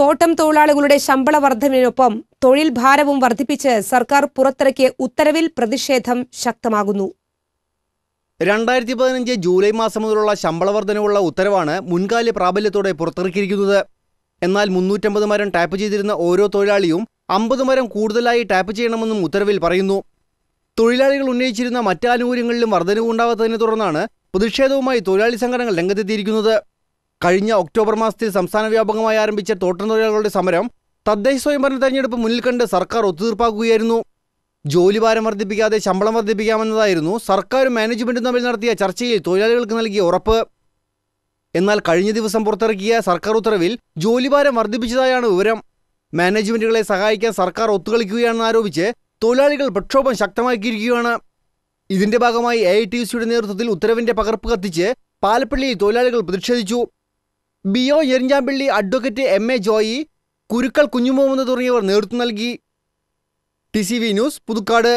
തോട്ടം തൊഴിലാളികളുടെ ശമ്പള വർധനവിനൊപ്പം തൊഴിൽ ഭാരവും വർദ്ധിപ്പിച്ച് സർക്കാർ പുറത്തിറക്കിയ ഉത്തരവിൽ പ്രതിഷേധം ശക്തമാകുന്നു രണ്ടായിരത്തി പതിനഞ്ച് ജൂലൈ മാസം മുതലുള്ള ശമ്പള വർധനവുള്ള ഉത്തരവാണ് മുൻകാല പ്രാബല്യത്തോടെ പുറത്തിറക്കിയിരിക്കുന്നത് എന്നാൽ മുന്നൂറ്റമ്പത് മരം ടാപ്പ് ചെയ്തിരുന്ന ഓരോ തൊഴിലാളിയും അമ്പത് മരം കൂടുതലായി ടാപ്പ് ചെയ്യണമെന്നും ഉത്തരവിൽ പറയുന്നു തൊഴിലാളികൾ ഉന്നയിച്ചിരുന്ന മറ്റാനുകൂല്യങ്ങളിലും വർധനവുണ്ടാകാത്തതിനെ തുടർന്നാണ് പ്രതിഷേധവുമായി തൊഴിലാളി സംഘടനകൾ രംഗത്തെത്തിയിരിക്കുന്നത് കഴിഞ്ഞ ഒക്ടോബർ മാസത്തിൽ സംസ്ഥാന വ്യാപകമായി ആരംഭിച്ച തോട്ടം തൊഴിലാളികളുടെ സമരം തദ്ദേശ സ്വയംഭരണ തെരഞ്ഞെടുപ്പ് മുന്നിൽ കണ്ട് സർക്കാർ ഒത്തുതീർപ്പാക്കുകയായിരുന്നു ജോലിഭാരം വർദ്ധിപ്പിക്കാതെ ശമ്പളം വർദ്ധിപ്പിക്കാമെന്നതായിരുന്നു സർക്കാരും മാനേജ്മെന്റും തമ്മിൽ നടത്തിയ ചർച്ചയിൽ തൊഴിലാളികൾക്ക് നൽകിയ ഉറപ്പ് എന്നാൽ കഴിഞ്ഞ ദിവസം പുറത്തിറക്കിയ സർക്കാർ ഉത്തരവിൽ ജോലിഭാരം വർദ്ധിപ്പിച്ചതായാണ് വിവരം മാനേജ്മെന്റുകളെ സഹായിക്കാൻ സർക്കാർ ഒത്തുകളിക്കുകയാണെന്ന് ആരോപിച്ച് തൊഴിലാളികൾ പ്രക്ഷോഭം ശക്തമാക്കിയിരിക്കുകയാണ് ഇതിന്റെ ഭാഗമായി എ ഐ ടി സിയുടെ നേതൃത്വത്തിൽ ഉത്തരവിന്റെ പകർപ്പ് കത്തിച്ച് പാലപ്പള്ളിയിൽ തൊഴിലാളികൾ പ്രതിഷേധിച്ചു B O Erinjampally advocate M A Joy കുരുക്കൾ കുഞ്ഞുമോമെന്ന് തുടങ്ങിയവർ നേതൃത്വം നൽകി T C V news Puthukkad